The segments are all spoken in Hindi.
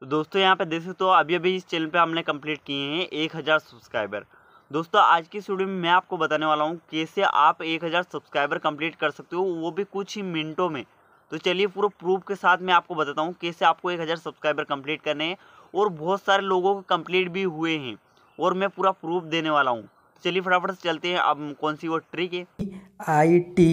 तो दोस्तों यहाँ पे देख सकते हो अभी अभी इस चैनल पे हमने कंप्लीट किए हैं एक हज़ार सब्सक्राइबर दोस्तों आज की स्टूडियो में मैं आपको बताने वाला हूँ कैसे आप एक हज़ार सब्सक्राइबर कंप्लीट कर सकते हो वो भी कुछ ही मिनटों में तो चलिए पूरा प्रूफ के साथ मैं आपको बताता हूँ कैसे आपको एक हज़ार सब्सक्राइबर कम्प्लीट करने हैं और बहुत सारे लोगों को कंप्लीट भी हुए हैं और मैं पूरा प्रूफ देने वाला हूँ चलिए फटाफट से चलते हैं अब कौन सी वो ट्रिक है आई टी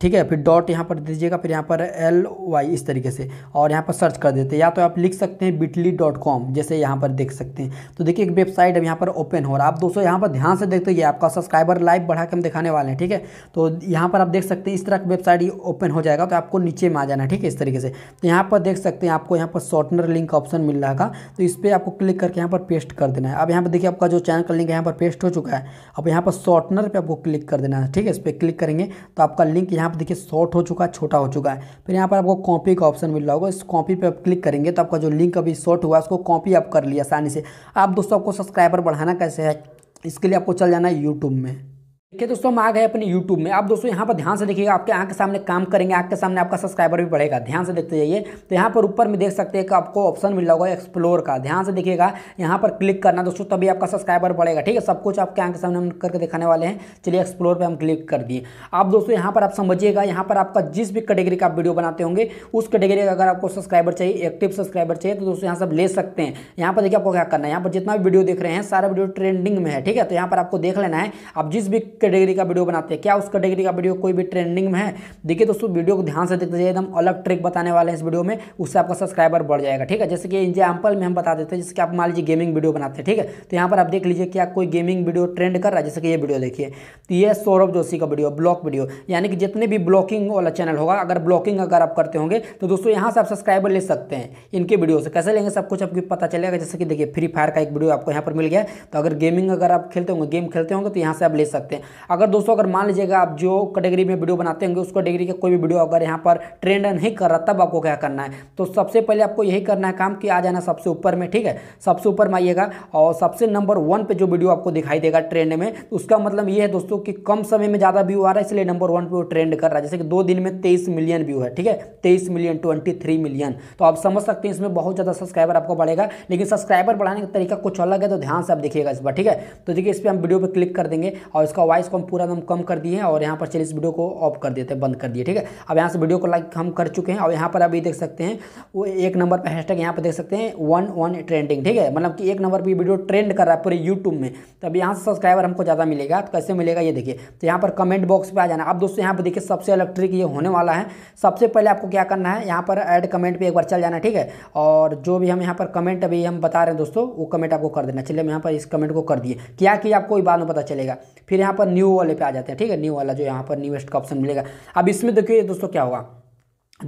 ठीक है फिर डॉट यहाँ पर दीजिएगा फिर यहाँ पर एल वाई इस तरीके से और यहाँ पर सर्च कर देते हैं या तो आप लिख सकते हैं बिटली डॉट कॉम जैसे यहाँ पर देख सकते हैं तो देखिए एक वेबसाइट अब यहाँ पर ओपन हो रहा है आप दोस्तों यहाँ पर ध्यान से देखते हैं आपका सब्सक्राइबर लाइव बढ़ा के हम दिखाने वाले हैं ठीक है तो यहाँ पर आप देख सकते हैं इस तरह की वेबसाइट ओपन हो जाएगा तो आपको नीचे में आ जाना है ठीक है इस तरीके से तो यहाँ पर देख सकते हैं आपको यहाँ पर शॉर्टनर लिंक का ऑप्शन मिल रहा था तो इस पर आपको क्लिक करके यहाँ पर पेस्ट कर देना है अब यहाँ पर देखिए आपका जो चैनल का लिंक है यहाँ पर पेस्ट हो चुका है अब यहाँ पर शॉर्टनर पर आपको क्लिक कर देना है ठीक है इस पर क्लिक करेंगे तो आपका लिंक यहाँ यहाँ पर देखिए शॉर्ट हो चुका है छोटा हो चुका है फिर यहाँ पर आपको कॉपी का ऑप्शन मिल रहा होगा इस कॉपी पर आप क्लिक करेंगे तो आपका जो लिंक अभी शॉर्ट हुआ है उसको कॉपी आप कर लिया आसानी से आप दोस्तों आपको सब्सक्राइबर बढ़ाना कैसे है इसके लिए आपको चल जाना है यूट्यूब में देखिए दोस्तों हम आ गए अपने YouTube में आप दोस्तों यहाँ पर ध्यान से देखिएगा आपके आँख के सामने काम करेंगे आँख के सामने आपका सब्सक्राइबर भी बढ़ेगा ध्यान से देखते जाइए तो यहाँ पर ऊपर में देख सकते हैं कि आपको ऑप्शन मिल रहा होगा एक्सप्लोर का ध्यान से देखिएगा यहाँ पर क्लिक करना दोस्तों तभी आपका सब्सक्राइबर बढ़ेगा ठीक है सब कुछ आपके आँख के सामने हम करके दिखाने वाले हैं चलिए एक्सप्लोर पर हम क्लिक कर दिए आप दोस्तों यहाँ पर आप समझिएगा यहाँ पर आपका जिस भी कैटेगरी का आप वीडियो बनाते होंगे उस कैटेगरी का अगर आपको सब्सक्राइबर चाहिए एक्टिव सब्सक्राइबर चाहिए तो दोस्तों यहाँ सब ले सकते हैं यहाँ पर देखिए आपको क्या करना है यहाँ पर जितना भी वीडियो देख रहे हैं सारा वीडियो ट्रेंडिंग में है ठीक है तो यहाँ पर आपको देख लेना है आप जिस भी कैटेगरी का वीडियो बनाते हैं क्या उस कैटेगरी का वीडियो कोई भी ट्रेंडिंग में है देखिए दोस्तों वीडियो को ध्यान से देखते जाइए एकदम अलग ट्रिक बताने वाले हैं इस वीडियो में उससे आपका सब्सक्राइबर बढ़ जाएगा ठीक है जैसे कि एग्जाम्पल में हम बता देते हैं जैसे कि आप मान लीजिए गेमिंग वीडियो बनाते हैं ठीक है तो यहाँ पर आप देख लीजिए क्या कोई गेमिंग वीडियो ट्रेंड कर रहा है जैसे कि ये वीडियो देखिए तो ये सौरभ जोशी का वीडियो ब्लॉक वीडियो यानी कि जितने भी ब्लॉकिंग वाला चैनल होगा अगर ब्लॉकिंग अगर आप करते होंगे तो दोस्तों यहाँ से आप सब्सक्राइबर ले सकते हैं इनके वीडियो से कैसे लेंगे सब कुछ आपको पता चलेगा जैसे कि देखिए फ्री फायर का एक वीडियो आपको यहाँ पर मिल गया तो अगर गेमिंग अगर आप खेलते होंगे गेम खेलते होंगे तो यहाँ से आप ले सकते हैं अगर दोस्तों अगर मान लीजिएगा आप जो कैटेगरी में वीडियो बनाते होंगे उसको डिग्री का कोई भी वीडियो अगर यहाँ पर ट्रेंड नहीं कर रहा तब आपको क्या करना है तो सबसे पहले आपको यही करना है काम कि आ जाना सबसे ऊपर में ठीक है सबसे ऊपर में आइएगा और सबसे नंबर वन पर जो वीडियो आपको दिखाई देगा ट्रेंड में उसका मतलब ये है दोस्तों कि कम समय में ज़्यादा व्यू आ रहा है इसलिए नंबर वन पर वो ट्रेंड कर रहा है जैसे कि दो दिन में तेईस मिलियन व्यू है ठीक है तेईस मिलियन ट्वेंटी मिलियन तो आप समझ सकते हैं इसमें बहुत ज़्यादा सब्सक्राइबर आपको बढ़ेगा लेकिन सब्सक्राइबर बढ़ाने का तरीका कुछ अलग है तो ध्यान से आप देखिएगा इस बार ठीक है तो देखिए इस पर हम वीडियो पर क्लिक कर देंगे और इसका वॉइस को हम पूरा एकदम कम कर दिए हैं और यहाँ पर चलिए इस वीडियो को ऑफ कर देते हैं बंद कर दिए ठीक है अब यहाँ से वीडियो को लाइक हम कर चुके हैं और यहाँ पर अभी देख सकते हैं वो एक नंबर पर हैशटैग यहाँ पर देख सकते हैं वन वन ट्रेंडिंग ठीक है मतलब कि एक नंबर पर वीडियो ट्रेंड कर रहा है पूरे यूट्यूब में तो अब यहाँ से सब्सक्राइबर हमको ज़्यादा मिलेगा तो कैसे मिलेगा ये देखिए तो यहाँ पर कमेंट बॉक्स पर आ जाना अब दोस्तों यहाँ पर देखिए सबसे अलग ट्रिक ये होने वाला है सबसे पहले आपको क्या करना है यहाँ पर एड कमेंट पर एक बार चल जाना ठीक है और जो भी हम यहाँ पर कमेंट अभी हम बता रहे हैं दोस्तों वो कमेंट आपको कर देना चलिए हम यहाँ पर इस कमेंट को कर दिए क्या कि आपको बाद में पता चलेगा फिर यहाँ पर बाद न्यू वाले पे आ जाते हैं ठीक है न्यू वाला जो यहाँ पर न्यूएस्ट का ऑप्शन मिलेगा अब इसमें देखिए दोस्तों क्या होगा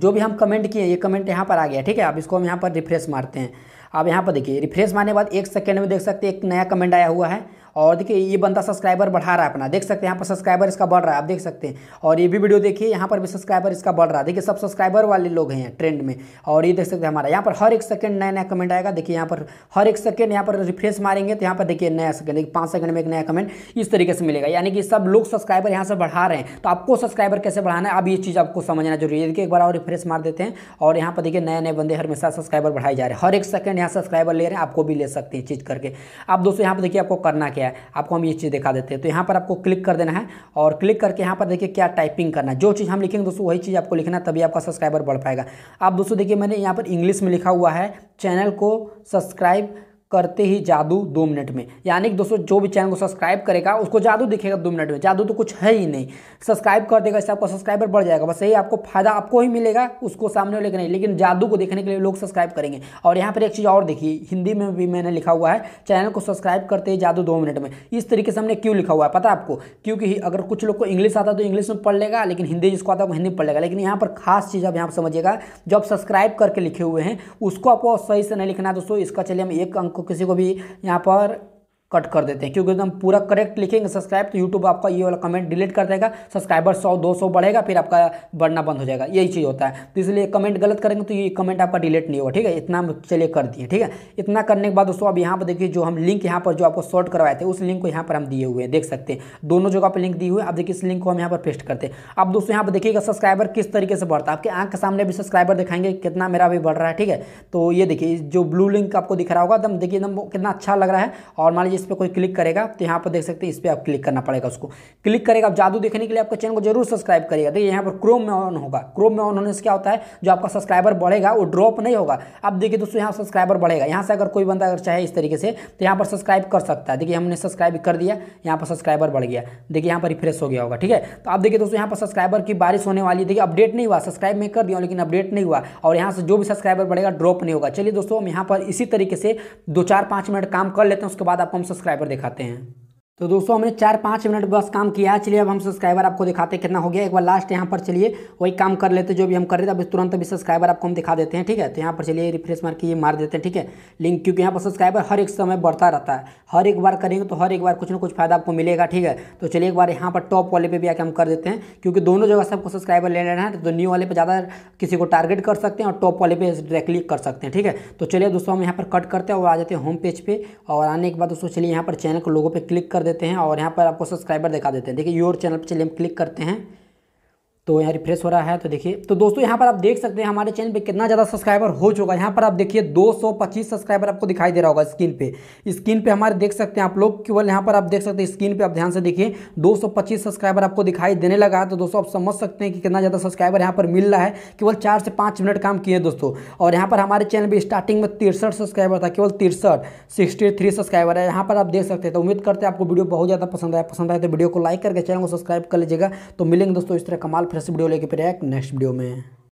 जो भी हम कमेंट किए ये कमेंट यहाँ पर आ गया ठीक है अब इसको हम यहाँ पर रिफ्रेश मारते हैं अब यहाँ पर देखिए रिफ्रेश मारने के बाद एक सेकेंड में देख सकते हैं एक नया कमेंट आया हुआ है और देखिए ये बंदा सब्सक्राइबर बढ़ा रहा है अपना देख सकते हैं यहाँ पर सब्सक्राइबर इसका बढ़ रहा है आप देख सकते हैं और ये भी वीडियो देखिए यहाँ पर भी सब्सक्राइबर इसका बढ़ रहा है देखिए सब सब्सक्राइबर वाले लोग हैं ट्रेंड में और ये देख सकते हैं हमारा यहाँ पर हर एक सेकंड नया नया कमेंट आएगा देखिए यहाँ पर हर एक सेकंड यहाँ पर रिफ्रेश मारेंगे तो यहाँ पर देखिए नया सेकंड देखिए पाँच सेकंड में एक नया कमेंट इस तरीके से मिलेगा यानी कि सब लोग सब्सक्राइबर यहाँ से बढ़ा रहे हैं तो आपको सब्सक्राइबर कैसे बढ़ाना है अब ये चीज़ आपको समझना जरूरी है देखिए एक बार और रिफ्रेश मार देते हैं और यहाँ पर देखिए नए नए बंदे हर हमेशा सब्सक्राइबर बढ़ाए जा रहे हैं हर एक सेकंड यहाँ सब्सक्राइबर ले रहे हैं आपको भी ले सकते हैं चीज करके आप दोस्तों यहाँ पर देखिए आपको करना क्या क्या है आपको हम ये चीज़ दिखा देते हैं तो यहाँ पर आपको क्लिक कर देना है और क्लिक करके यहाँ पर देखिए क्या टाइपिंग करना जो चीज़ हम लिखेंगे दोस्तों वही चीज़ आपको लिखना तभी आपका सब्सक्राइबर बढ़ पाएगा आप दोस्तों देखिए मैंने यहाँ पर इंग्लिश में लिखा हुआ है चैनल को सब्सक्राइब करते ही जादू दो मिनट में यानी कि दोस्तों जो भी चैनल को सब्सक्राइब करेगा उसको जादू दिखेगा दो मिनट में जादू तो कुछ है ही नहीं सब्सक्राइब कर देगा इससे आपका सब्सक्राइबर बढ़ जाएगा बस यही आपको फायदा आपको ही मिलेगा उसको सामने वाले का नहीं लेकिन जादू को देखने के लिए लोग सब्सक्राइब करेंगे और यहाँ पर एक चीज़ और देखिए हिंदी में भी मैंने लिखा हुआ है चैनल को सब्सक्राइब करते ही जादू दो मिनट में इस तरीके से हमने क्यों लिखा हुआ है पता आपको क्योंकि अगर कुछ लोग को इंग्लिश आता तो इंग्लिश में पढ़ लेगा लेकिन हिंदी जिसको आता है वो हिंदी पढ़ लेगा लेकिन यहाँ पर खास चीज़ अब यहाँ पर समझिएगा जो आप सब्सक्राइब करके लिखे हुए हैं उसको आपको सही से नहीं लिखना है दोस्तों इसका चलिए हम एक अंक आपको किसी को भी यहाँ पर कट कर देते हैं क्योंकि हम पूरा करेक्ट लिखेंगे सब्सक्राइब तो यूट्यूब आपका ये वाला कमेंट डिलीट कर देगा सब्सक्राइबर 100 200 बढ़ेगा फिर आपका बढ़ना बंद हो जाएगा यही चीज़ होता है तो इसलिए कमेंट गलत करेंगे तो ये कमेंट आपका डिलीट नहीं होगा ठीक है इतना चलिए कर दिए ठीक है इतना करने के बाद दोस्तों अब यहाँ पर देखिए जो हम लिंक यहाँ पर जो आपको शॉर्ट करवाए थे उस लिंक को यहाँ पर हम दिए हुए हैं देख सकते हैं दोनों जगह पर लिंक दिए हुए आप देखिए इस लिंक को हम यहाँ पर पेस्ट करते हैं आप दोस्तों यहाँ पर देखिएगा सब्सक्राइबर किस तरीके से बढ़ता है आपके आँख के सामने भी सब्सक्राइबर दिखाएंगे कितना मेरा अभी बढ़ रहा है ठीक है तो ये देखिए जो ब्लू लिंक आपको दिख रहा होगा एकदम देखिए एकदम कितना अच्छा लग रहा है और मान लीजिए इस पर कोई क्लिक करेगा तो यहाँ पर देख सकते हैं इस पर आप क्लिक करना पड़ेगा उसको क्लिक करेगा आप जादू देखने के लिए आपके चैनल को जरूर सब्सक्राइब करिएगा देखिए यहाँ पर क्रोम में ऑन होगा क्रोम में ऑन होने से क्या होता है जो आपका सब्सक्राइबर बढ़ेगा वो ड्रॉप नहीं होगा अब देखिए दोस्तों यहाँ सब्सक्राइबर बढ़ेगा यहाँ से अगर कोई बंदा अगर चाहे इस तरीके से तो यहाँ पर सब्सक्राइब कर सकता है देखिए हमने सब्सक्राइब कर दिया यहाँ पर सब्सक्राइबर बढ़ गया देखिए यहाँ पर रिफ्रेश हो गया होगा ठीक है तो आप देखिए दोस्तों यहाँ पर सब्सक्राइबर की बारिश होने वाली देखिए अपडेट नहीं हुआ सब्सक्राइब मैं कर दिया लेकिन अपडेट नहीं हुआ और यहाँ से जो भी सब्सक्राइबर बढ़ेगा ड्रॉप नहीं होगा चलिए दोस्तों हम यहाँ पर इसी तरीके से दो चार पाँच मिनट काम कर लेते हैं उसके बाद आपको हम सब्सक्राइबर दिखाते हैं तो दोस्तों हमने चार पाँच मिनट बस काम किया है चलिए अब हम सब्सक्राइबर आपको दिखाते हैं कितना हो गया एक बार लास्ट यहाँ पर चलिए वही काम कर लेते जो भी हम कर रहे थे अब तुरंत अभी सब्सक्राइबर आपको हम दिखा देते हैं ठीक है तो यहाँ पर चलिए रिफ्रेश मार के मार देते हैं ठीक है लिंक क्योंकि यहाँ पर सब्सक्राइबर हर एक समय बढ़ता रहता है हर एक बार करेंगे तो हर एक बार कुछ ना कुछ फायदा आपको मिलेगा ठीक है तो चलिए एक बार यहाँ पर टॉप वाले पर भी आके हम कर देते हैं क्योंकि दोनों जगह से आपको सब्सक्राइबर ले लेना है तो न्यू वाले पर ज़्यादा किसी को टारगेट कर सकते हैं और टॉप वाले पर डायरेक्टली कर सकते हैं ठीक है तो चलिए दोस्तों हम यहाँ पर कट करते हैं और आ जाते हैं होम पेज पर और आने के बाद दोस्तों चलिए यहाँ पर चैनल को लोगों पर क्लिक कर देते हैं और यहाँ पर आपको सब्सक्राइबर दिखा देते हैं देखिए योर चैनल पर चलिए हम क्लिक करते हैं तो यहाँ रिफ्रेश हो रहा है तो देखिए तो दोस्तों यहाँ पर आप देख सकते हैं हमारे चैनल पे कितना ज़्यादा सब्सक्राइबर हो चुका है यहाँ पर आप देखिए 225 सब्सक्राइबर आपको दिखाई दे रहा होगा स्क्रीन पे स्क्रीन पे हमारे देख सकते हैं आप लोग केवल यहाँ पर आप देख सकते हैं स्क्रीन पे आप ध्यान से देखिए 225 सब्सक्राइबर आपको दिखाई देने लगा तो दोस्तों आप समझ सकते हैं कि कितना ज़्यादा सब्सक्राइबर यहाँ पर मिल रहा है केवल चार से पाँच मिनट काम किए दोस्तों और यहाँ पर हमारे चैनल पर स्टार्टिंग में तिरसठ सब्सक्राइबर था केवल तिरसठ सिक्सटी सब्सक्राइबर है यहाँ पर आप देख सकते हैं तो उम्मीद करते हैं आपको वीडियो बहुत ज़्यादा पसंद आया पसंद आए तो वीडियो को लाइक करके चैनल को सब्सक्राइब कर लीजिएगा तो मिलेंगे दोस्तों इस तरह कमाल फिर से वीडियो लेके फिर एक नेक्स्ट वीडियो में